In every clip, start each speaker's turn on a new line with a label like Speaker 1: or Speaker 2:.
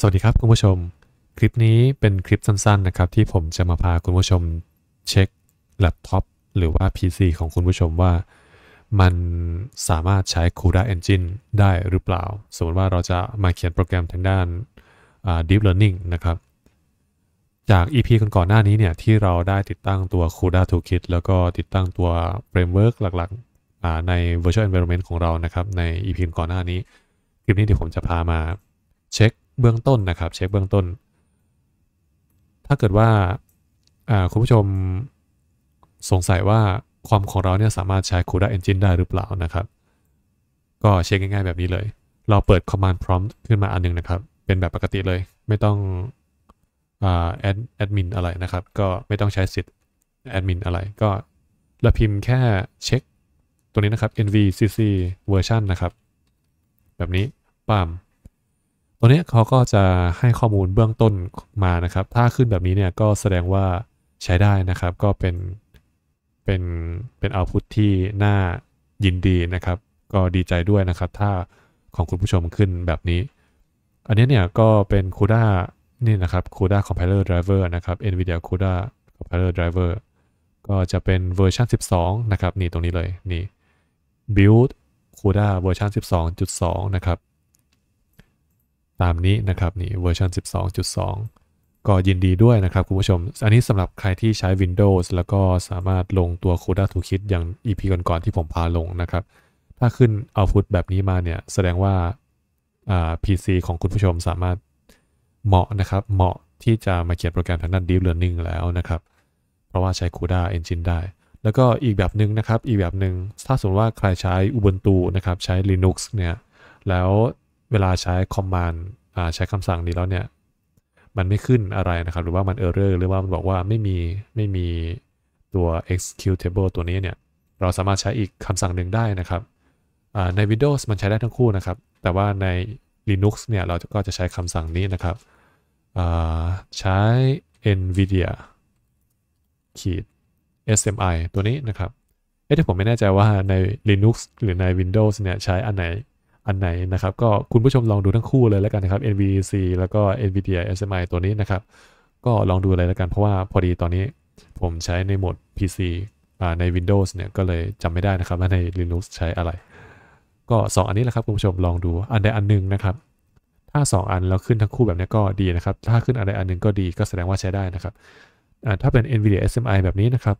Speaker 1: สวัสดีครับคุณผู้ชมคลิปนี้เป็นคลิปสั้นๆนะครับ ที่ผมจะมาพาคุณผู้ชมเช็คแล็ปท็อปหรือว่า PC ของคุณผู้ชมว่ามันสามารถใช้ CUDA Engine ได้หรือเปล่า สมมติว่าเราจะมาเขียนโปรแกรมทางด้าน Deep Learning นะครับ จาก EP ก่อนหน้านี้เนี่ยที่เราได้ติดตั้งตัว CUDA Toolkit แล้วก็ติดตั้งตัว Framework หลักๆใน Virtual Environment ของเรานะครับใน EP ก่อนหน้านี้ คลิปนี้เดี๋ยวผมจะพามาเบื้องต้นนะครับ เช็คเบื้องต้น ถ้าเกิดว่า คุณผู้ชมสงสัยว่าความของเราเนี่ยสามารถใช้ CUDA Engine ได้หรือเปล่านะครับ ก็เช็คง่ายๆ แบบนี้เลย เราเปิด command prompt ขึ้นมาอันนึงนะครับ เป็นแบบปกติเลย ไม่ต้องแอดแอดมินอะไรนะครับ ก็ไม่ต้องใช้สิทธิ์แอดมินอะไร ก็เราพิมพ์แค่เช็ค ตัวนี้นะครับ nvcc version นะครับแบบนี้ปั๊มตอนนี้เขาก็จะให้ข้อมูลเบื้องต้นมานะครับ ถ้าขึ้นแบบนี้เนี่ยก็แสดงว่าใช้ได้นะครับ ก็เป็นเป็นเป็นเอาพุทที่น่ายินดีนะครับ ก็ดีใจด้วยนะครับถ้าของคุณผู้ชมขึ้นแบบนี้ อันนี้เนี่ยก็เป็น CUDA นี่นะครับ CUDA compiler driver นะครับ NVIDIA CUDA compiler driver ก็จะเป็นเวอร์ชัน12 นะครับ นี่ตรงนี้เลยนี่ build CUDA เวอร์ชัน12.2 นะครับตามนี้นะครับ นี่เวอร์ชัน12.2 ก็ยินดีด้วยนะครับคุณผู้ชม อันนี้สำหรับใครที่ใช้ Windows แล้วก็สามารถลงตัว CUDA t o k i t อย่าง EP ก่อนๆที่ผมพาลงนะครับ ถ้าขึ้น Output แบบนี้มาเนี่ย แสดงว่า PC ของคุณผู้ชมสามารถเหมาะนะครับ เหมาะที่จะมาเขียนโปรแกรมทางด้าน Deep Learning แล้วนะครับ เพราะว่าใช้ CUDA Engine ได้ แล้วก็อีกแบบหนึ่งนะครับอีกแบบหนึ่งถ้าสมมติว่าใครใช้ Ubuntu นะครับใช้ Linux เนี่ยแล้วเวลาใช้คอมมานด์ใช้คำสั่งนี้แล้วเนี่ย มันไม่ขึ้นอะไรนะครับ หรือว่ามันเออร์เรอร์หรือว่ามันบอกว่าไม่มี ไม่มีตัว executable ตัวนี้เนี่ย เราสามารถใช้อีกคำสั่งหนึ่งได้นะครับ ใน Windows มันใช้ได้ทั้งคู่นะครับ แต่ว่าใน Linux เนี่ย เราก็จะใช้คำสั่งนี้นะครับ ใช้ nvidia ขีด smi ตัวนี้นะครับ เอ๊ะแต่ผมไม่แน่ใจว่าใน Linux หรือใน Windows เนี่ยใช้อันไหนอันไหนนะครับก็คุณผู้ชมลองดูทั้งคู่เลยแล้วกันนะครับ NVC แล้วก็ NVIDIA SMI ตัวนี้นะครับ ก็ลองดูเลยแล้วกันเพราะว่าพอดีตอนนี้ ผมใช้ในโหมด PC ใน Windows เนี่ยก็เลยจำไม่ได้นะครับว่าใน Linux ใช้อะไร ก็2ออันนี้แหละครับคุณผู้ชมลองดูอันใดอันหนึ่งนะครับ ถ้า 2 อันแล้วขึ้นทั้งคู่แบบนี้ก็ดีนะครับถ้าขึ้นอันใดอันหนึ่งก็ดีก็แสดงว่าใช้ได้นะครับถ้าเป็น NVIDIA SMI แบบนี้นะครับ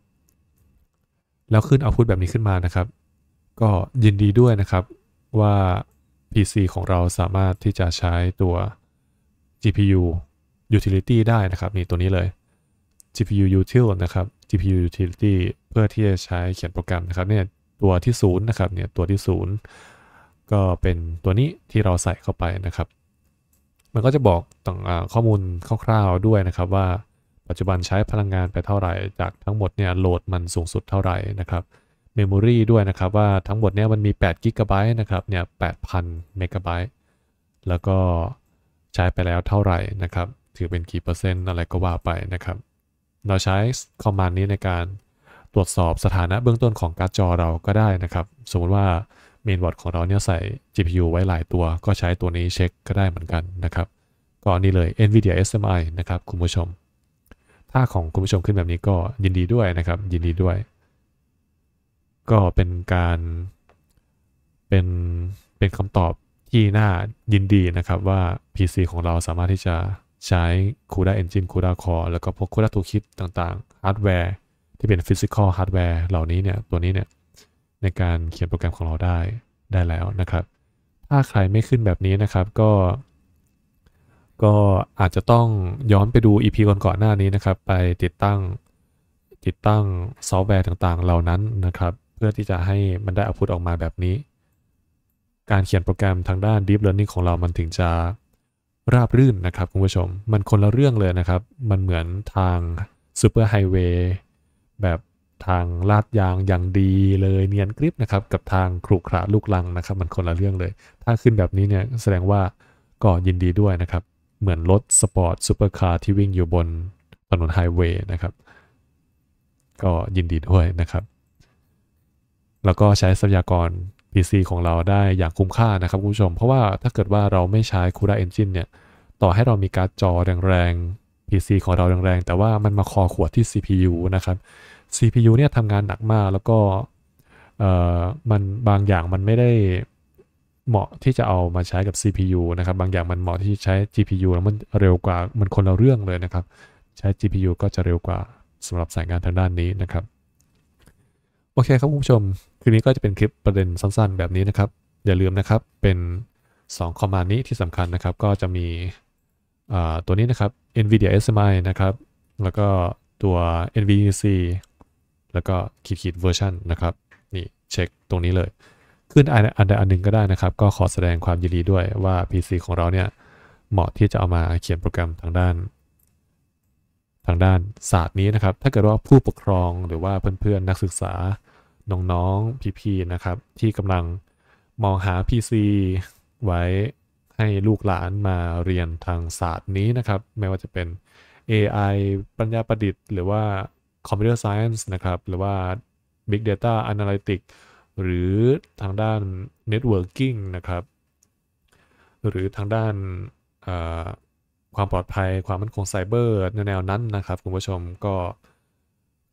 Speaker 1: แล้วขึ้นเอาพุทแบบนี้ขึ้นมานะครับ ก็ยินดีด้วยนะครับว่า PC ของเราสามารถที่จะใช้ตัว GPU utility ได้นะครับนี่ตัวนี้เลย GPU util นะครับ GPU utility เพื่อที่จะใช้เขียนโปรแกรมนะครับเนี่ยตัวที่0นะครับเนี่ยตัวที่0 ก็เป็นตัวนี้ที่เราใส่เข้าไปนะครับ มันก็จะบอกต่างข้อมูลคร่าวๆด้วยนะครับว่าปัจจุบันใช้พลังงานไปเท่าไหร่จากทั้งหมดเนี่ยโหลดมันสูงสุดเท่าไหร่นะครับเมมโมรีด้วยนะครับว่าทั้งหมดเนี้ยมันมี8 g b นะครับเนี่ย 8,000 m b แล้วก็ใช้ไปแล้วเท่าไหร่นะครับ ถือเป็นกี่เปอร์เซ็นต์อะไรก็ว่าไปนะครับ เราใช้คอมมานด์นี้ในการตรวจสอบสถานะเบื้องต้นของการ์ดจอเราก็ได้นะครับ สมมติว่าเมนบอร์ดของเราเนี่ยใส่ GPU ไว้หลายตัวก็ใช้ตัวนี้เช็คก็ได้เหมือนกันนะครับก็นนี้เลย NVIDIA SMI นะครับคุณผู้ชม ถ้าของคุณผู้ชมขึ้นแบบนี้ก็ยินดีด้วยนะครับยินดีด้วยก็เป็นการเป็นเป็นคำตอบที่น่ายินดีนะครับ ว่า PC ของเราสามารถที่จะใช้ CUDA Engine CUDA Core แล้วก็พวก CUDA Toolkit ต่างๆฮาร์ดแวร์ที่เป็นฟิสิกอลฮาร์ดแวร์เหล่านี้เนี่ยตัวนี้เนี่ยในการเขียนโปรแกรมของเราได้ได้แล้วนะครับ ถ้าใครไม่ขึ้นแบบนี้นะครับก็ก็อาจจะต้องย้อนไปดู EP ก่อนๆหน้านี้นะครับ ไปติดตั้งติดตั้งซอฟต์แวร์ต่างๆ เหล่านั้นนะครับเพื่อที่จะให้มันได้อาพุตออกมาแบบนี้ การเขียนโปรแกรมทางด้าน Deep Learning ของเรามันถึงจะราบรื่นนะครับ คุณผู้ชม มันคนละเรื่องเลยนะครับ มันเหมือนทางซูเปอร์ไฮเวย์แบบทางลาดยางอย่างดีเลย เนียนกริบนะครับ กับทางครุขระลูกลังนะครับ มันคนละเรื่องเลย ถ้าขึ้นแบบนี้เนี่ย แสดงว่าก็ยินดีด้วยนะครับ เหมือนรถสปอร์ตซูเปอร์คาร์ที่วิ่งอยู่บนถนนไฮเวย์นะครับก็ยินดีด้วยนะครับแล้วก็ใช้ทรัพยากร PC ของเราได้อย่างคุ้มค่านะครับคุณผู้ชม เพราะว่าถ้าเกิดว่าเราไม่ใช้ CUDA Engine เนี่ยต่อให้เรามีการ์ดจอแรงๆ PC ของเราแรงๆ แต่ว่ามันมาคอขวดที่ CPU นะครับ CPU เนี่ยทำงานหนักมากแล้วก็มันบางอย่างมันไม่ได้เหมาะที่จะเอามาใช้กับ CPU นะครับ บางอย่างมันเหมาะที่ใช้ GPU แล้วมันเร็วกว่ามันคนละเรื่องเลยนะครับ ใช้ GPU ก็จะเร็วกว่าสำหรับสายงานทางด้านนี้นะครับโอเคครับผู้ชมคืนนี้ก็จะเป็นคลิปประเด็นสั้นๆ แบบนี้นะครับ อย่าลืมนะครับ เป็น 2 คอมมานด์นี้ที่สำคัญนะครับ ก็จะมีตัวนี้นะครับ NVIDIA SMI นะครับ แล้วก็ตัว NVEC แล้วก็ขีดขีดเวอร์ชันนะครับ นี่เช็คตรงนี้เลย ขึ้นอันอันใดอันหนึ่งก็ได้นะครับ ก็ขอแสดงความยินดีด้วยว่า PC ของเราเนี่ย เหมาะที่จะเอามาเขียนโปรแกรมทางด้านทางด้านศาสตร์นี้นะครับถ้าเกิดว่าผู้ปกครองหรือว่าเพื่อนๆนักศึกษา น้องๆพี่ๆนะครับที่กำลังมองหา PC ไว้ให้ลูกหลานมาเรียนทางศาสตร์นี้นะครับ ไม่ว่าจะเป็น AI ปัญญาประดิษฐ์ หรือว่า Computer Science นะครับหรือว่า Big Data Analytics หรือทางด้าน Networking นะครับ หรือทางด้านความปลอดภัยความมั่นคงไซเบอร์ในแนวนั้นนะครับ คุณผู้ชมก็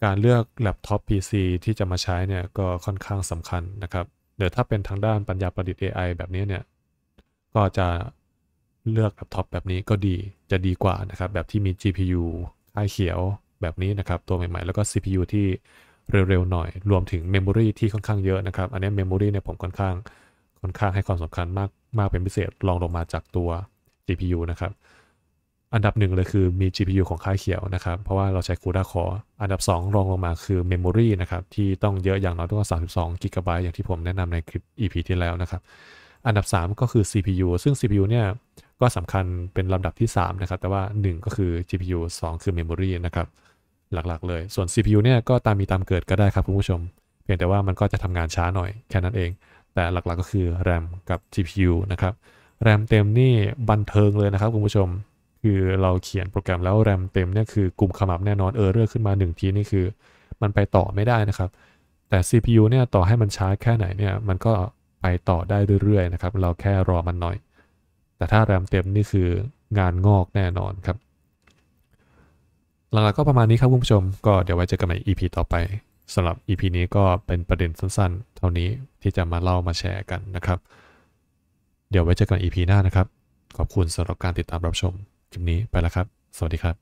Speaker 1: การเลือกแล็ปท็อป PC ที่จะมาใช้เนี่ยก็ค่อนข้างสำคัญนะครับเดี๋ยวถ้าเป็นทางด้านปัญญาประดิษฐ์ AI แบบนี้เนี่ย ก็จะเลือกแล็ปท็อปแบบนี้ก็ดีจะดีกว่านะครับ แบบที่มี GPU ค่ายเขียวแบบนี้นะครับ ตัวใหม่ๆ แล้วก็ CPU ที่เร็วๆ หน่อย รวมถึงเมมโมรีที่ค่อนข้างเยอะนะครับอันนี้เมมโมรีเนี่ยผมค่อนข้างค่อนข้างให้ความสำคัญมากมากเป็นพิเศษรองลงมาจากตัว GPU นะครับอันดับหนึ่งเลยคือมี GPU ของค่ายเขียวนะครับ เพราะว่าเราใช้ CUDA Core อันดับ 2 รองลงมาคือ Memory นะครับ ที่ต้องเยอะอย่างน้อยต้อง32 g b อย่างที่ผมแนะนำในคลิป EP ที่แล้วนะครับ อันดับ 3 ก็คือ CPU ซึ่ง CPU เนี่ยก็สำคัญเป็นลำดับที่ 3 นะครับ แต่ว่า 1 ก็คือ GPU 2 คือ Memory นะครับ หลักๆเลย ส่วน CPU เนี่ยก็ตามมีตามเกิดก็ได้ครับคุณผู้ชมเพียงแต่ว่ามันก็จะทำงานช้าหน่อยแค่นั้นเอง แต่หลักๆก็คือ RAM กับ GPU นะครับ RAM เต็มนี่บันเทิงเลยนะครับคุณผู้ชมคือเราเขียนโปรแกรมแล้วแรมเต็มเนี่ยคือกลุ่มขมับแน่นอนเออเรื่องขึ้นมา 1 ทีนี่คือ มันไปต่อไม่ได้นะครับ แต่ CPU เนี่ยต่อให้มันช้าแค่ไหนเนี่ยมันก็ไปต่อได้เรื่อยๆนะครับเราแค่รอมันหน่อย แต่ถ้าแรมเต็มนี่คืองานงอกแน่นอนครับหลักๆก็ประมาณนี้ครับคุณผู้ชม ก็เดี๋ยวไว้เจอกันใหม่ EP ต่อไปสำหรับ EP นี้ก็เป็นประเด็นสั้นๆ เท่านี้ที่จะมาเล่ามาแชร์กันนะครับ เดี๋ยวไว้เจอกัน EP หน้านะครับขอบคุณสำหรับการติดตามรับชมคลิปนี้ไปแล้วครับ สวัสดีครับ